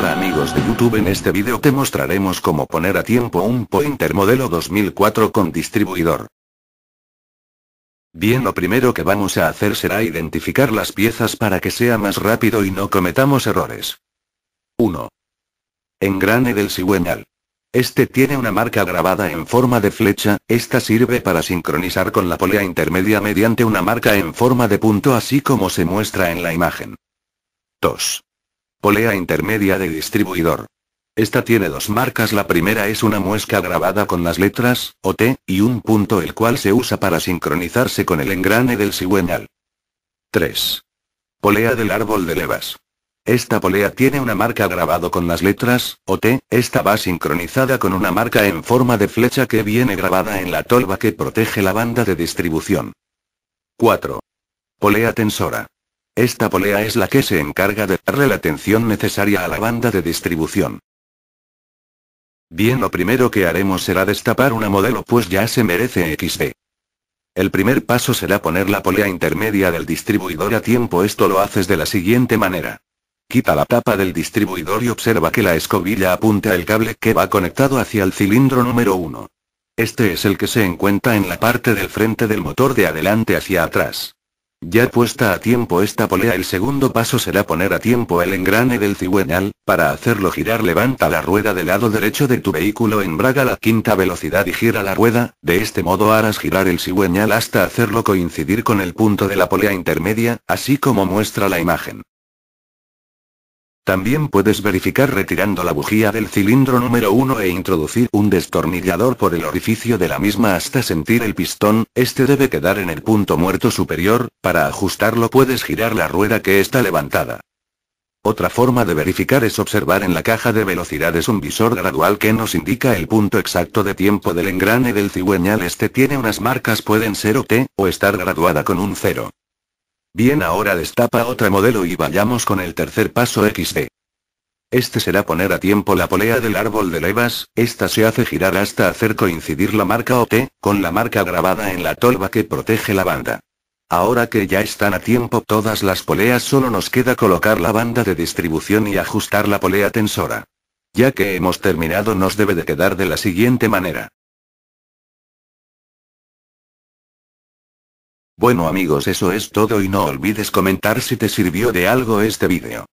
Hola amigos de YouTube en este vídeo te mostraremos cómo poner a tiempo un pointer modelo 2004 con distribuidor. Bien lo primero que vamos a hacer será identificar las piezas para que sea más rápido y no cometamos errores. 1. Engrane del cigüeñal. Este tiene una marca grabada en forma de flecha, esta sirve para sincronizar con la polea intermedia mediante una marca en forma de punto así como se muestra en la imagen. 2. Polea intermedia de distribuidor. Esta tiene dos marcas, la primera es una muesca grabada con las letras, OT, y un punto el cual se usa para sincronizarse con el engrane del cigüeñal. 3. Polea del árbol de levas. Esta polea tiene una marca grabado con las letras, OT, esta va sincronizada con una marca en forma de flecha que viene grabada en la tolva que protege la banda de distribución. 4. Polea tensora. Esta polea es la que se encarga de darle la atención necesaria a la banda de distribución. Bien, lo primero que haremos será destapar una modelo pues ya se merece XD. El primer paso será poner la polea intermedia del distribuidor a tiempo. Esto lo haces de la siguiente manera. Quita la tapa del distribuidor y observa que la escobilla apunta al cable que va conectado hacia el cilindro número 1. Este es el que se encuentra en la parte del frente del motor de adelante hacia atrás. Ya puesta a tiempo esta polea el segundo paso será poner a tiempo el engrane del cigüeñal, para hacerlo girar levanta la rueda del lado derecho de tu vehículo en embraga la quinta velocidad y gira la rueda, de este modo harás girar el cigüeñal hasta hacerlo coincidir con el punto de la polea intermedia, así como muestra la imagen. También puedes verificar retirando la bujía del cilindro número 1 e introducir un destornillador por el orificio de la misma hasta sentir el pistón, este debe quedar en el punto muerto superior, para ajustarlo puedes girar la rueda que está levantada. Otra forma de verificar es observar en la caja de velocidades un visor gradual que nos indica el punto exacto de tiempo del engrane del cigüeñal. Este tiene unas marcas pueden ser O T o estar graduada con un 0. Bien, ahora destapa otra modelo y vayamos con el tercer paso XD. Este será poner a tiempo la polea del árbol de levas, esta se hace girar hasta hacer coincidir la marca OT, con la marca grabada en la tolva que protege la banda. Ahora que ya están a tiempo todas las poleas solo nos queda colocar la banda de distribución y ajustar la polea tensora. Ya que hemos terminado nos debe de quedar de la siguiente manera. Bueno amigos eso es todo y no olvides comentar si te sirvió de algo este vídeo.